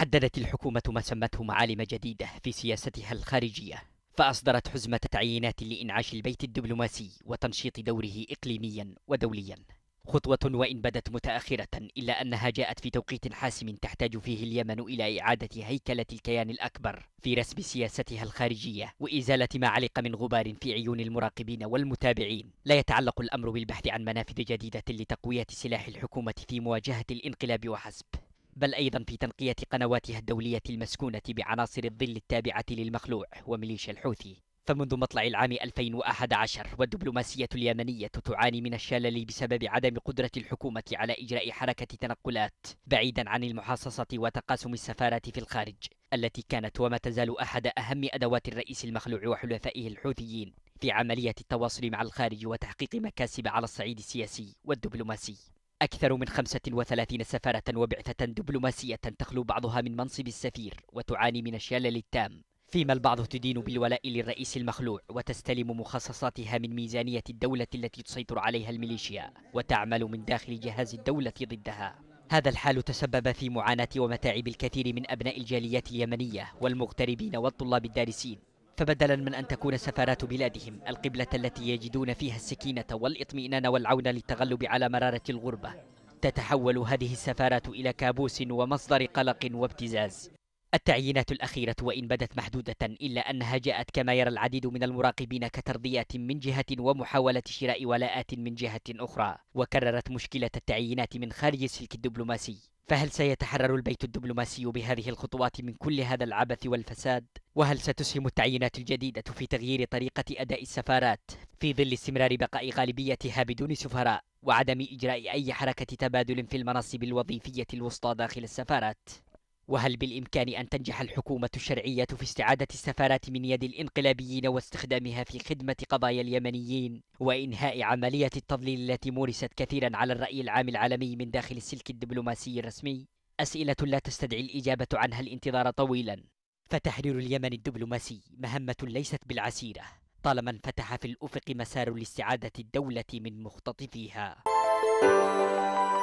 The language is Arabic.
حددت الحكومة ما سمته معالم جديدة في سياستها الخارجية فأصدرت حزمة تعيينات لإنعاش البيت الدبلوماسي وتنشيط دوره إقليميا ودوليا خطوة وإن بدت متأخرة إلا أنها جاءت في توقيت حاسم تحتاج فيه اليمن إلى إعادة هيكلة الكيان الأكبر في رسم سياستها الخارجية وإزالة ما علق من غبار في عيون المراقبين والمتابعين لا يتعلق الأمر بالبحث عن منافذ جديدة لتقوية سلاح الحكومة في مواجهة الانقلاب وحسب بل أيضا في تنقية قنواتها الدولية المسكونة بعناصر الظل التابعة للمخلوع وميليشيا الحوثي فمنذ مطلع العام 2011 والدبلوماسية اليمنية تعاني من الشلل بسبب عدم قدرة الحكومة على إجراء حركة تنقلات بعيدا عن المحاصصة وتقاسم السفارات في الخارج التي كانت وما تزال أحد أهم أدوات الرئيس المخلوع وحلفائه الحوثيين في عملية التواصل مع الخارج وتحقيق مكاسب على الصعيد السياسي والدبلوماسي أكثر من 35 سفارة وبعثة دبلوماسية تخلو بعضها من منصب السفير وتعاني من الشلل التام فيما البعض تدين بالولاء للرئيس المخلوع وتستلم مخصصاتها من ميزانية الدولة التي تسيطر عليها الميليشيا وتعمل من داخل جهاز الدولة ضدها هذا الحال تسبب في معاناة ومتاعب الكثير من أبناء الجاليات اليمنية والمغتربين والطلاب الدارسين فبدلا من أن تكون سفارات بلادهم القبلة التي يجدون فيها السكينة والإطمئنان والعون للتغلب على مرارة الغربة تتحول هذه السفارات إلى كابوس ومصدر قلق وابتزاز التعيينات الأخيرة وإن بدت محدودة إلا أنها جاءت كما يرى العديد من المراقبين كترضيات من جهة ومحاولة شراء ولاءات من جهة أخرى وكررت مشكلة التعيينات من خارج السلك الدبلوماسي فهل سيتحرر البيت الدبلوماسي بهذه الخطوات من كل هذا العبث والفساد؟ وهل ستسهم التعيينات الجديدة في تغيير طريقة أداء السفارات في ظل استمرار بقاء غالبيتها بدون سفراء وعدم إجراء أي حركة تبادل في المناصب الوظيفية الوسطى داخل السفارات؟ وهل بالإمكان أن تنجح الحكومة الشرعية في استعادة السفارات من يد الإنقلابيين واستخدامها في خدمة قضايا اليمنيين وإنهاء عملية التضليل التي مورست كثيرا على الرأي العام العالمي من داخل السلك الدبلوماسي الرسمي؟ أسئلة لا تستدعي الإجابة عنها الانتظار طويلا فتحرير اليمن الدبلوماسي مهمة ليست بالعسيرة طالما انفتح في الأفق مسار لاستعادة الدولة من مختطفيها